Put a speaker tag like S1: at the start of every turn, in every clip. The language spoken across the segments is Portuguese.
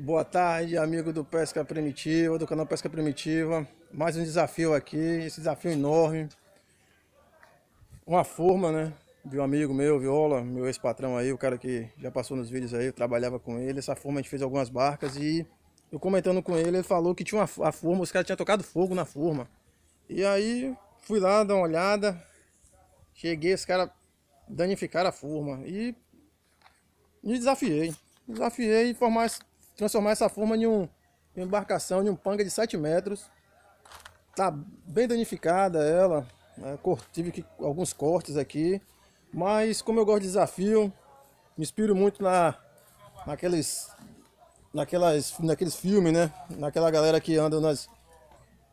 S1: Boa tarde, amigo do Pesca Primitiva, do canal Pesca Primitiva. Mais um desafio aqui, esse desafio enorme. Uma forma, né? De um amigo meu, Viola, meu ex-patrão aí, o cara que já passou nos vídeos aí, eu trabalhava com ele. Essa forma a gente fez algumas barcas e eu comentando com ele, ele falou que tinha uma, a forma, os caras tinham tocado fogo na forma. E aí fui lá dar uma olhada, cheguei, os caras danificaram a forma e me desafiei. Desafiei formar transformar essa forma em um, uma embarcação, em um panga de 7 metros. Tá bem danificada ela, né? tive que, alguns cortes aqui, mas como eu gosto de desafio, me inspiro muito na, naqueles, naquelas, naqueles filmes, né? Naquela galera que anda nas,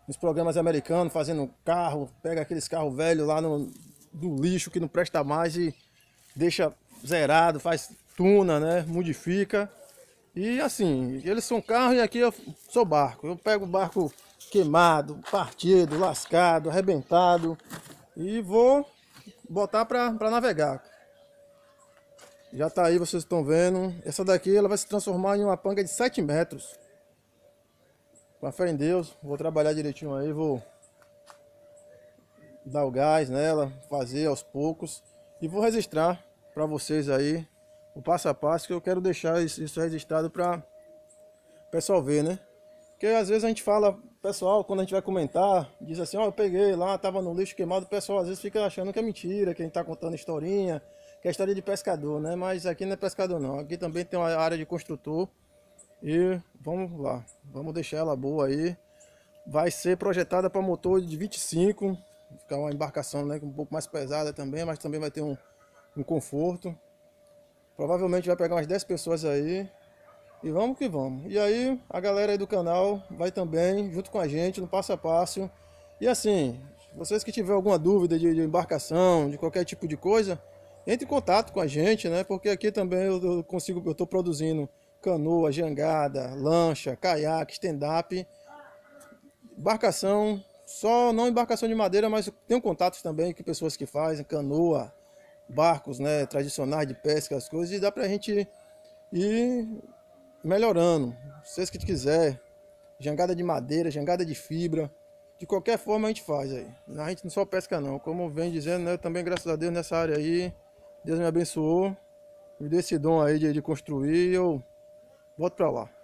S1: nos programas americanos fazendo carro, pega aqueles carros velhos lá no, do lixo que não presta mais e deixa zerado, faz tuna, né? Modifica. E assim, eles são carro e aqui eu sou barco. Eu pego o barco queimado, partido, lascado, arrebentado e vou botar para navegar. Já tá aí, vocês estão vendo. Essa daqui ela vai se transformar em uma panga de 7 metros. Com a fé em Deus, vou trabalhar direitinho aí, vou dar o gás nela, fazer aos poucos e vou registrar para vocês aí o passo a passo que eu quero deixar isso registrado para o pessoal ver, né? Porque às vezes a gente fala, pessoal, quando a gente vai comentar, diz assim, ó, oh, eu peguei lá, tava no lixo queimado, o pessoal às vezes fica achando que é mentira, que a gente tá contando historinha, que é história de pescador, né? Mas aqui não é pescador não, aqui também tem uma área de construtor e vamos lá, vamos deixar ela boa aí. Vai ser projetada para motor de 25, ficar uma embarcação né, um pouco mais pesada também, mas também vai ter um, um conforto. Provavelmente vai pegar umas 10 pessoas aí. E vamos que vamos. E aí, a galera aí do canal vai também, junto com a gente, no passo a passo. E assim, vocês que tiverem alguma dúvida de, de embarcação, de qualquer tipo de coisa, entre em contato com a gente, né? Porque aqui também eu, eu consigo, eu tô produzindo canoa, jangada, lancha, caiaque, stand-up, embarcação, só não embarcação de madeira, mas tenho contatos também com pessoas que fazem canoa, barcos né, tradicionais de pesca, as coisas, e dá pra gente ir melhorando. Vocês que quiser, jangada de madeira, jangada de fibra, de qualquer forma a gente faz aí. A gente não só pesca não, como vem dizendo, né, eu também graças a Deus nessa área aí, Deus me abençoou, me deu esse dom aí de, de construir e eu volto pra lá.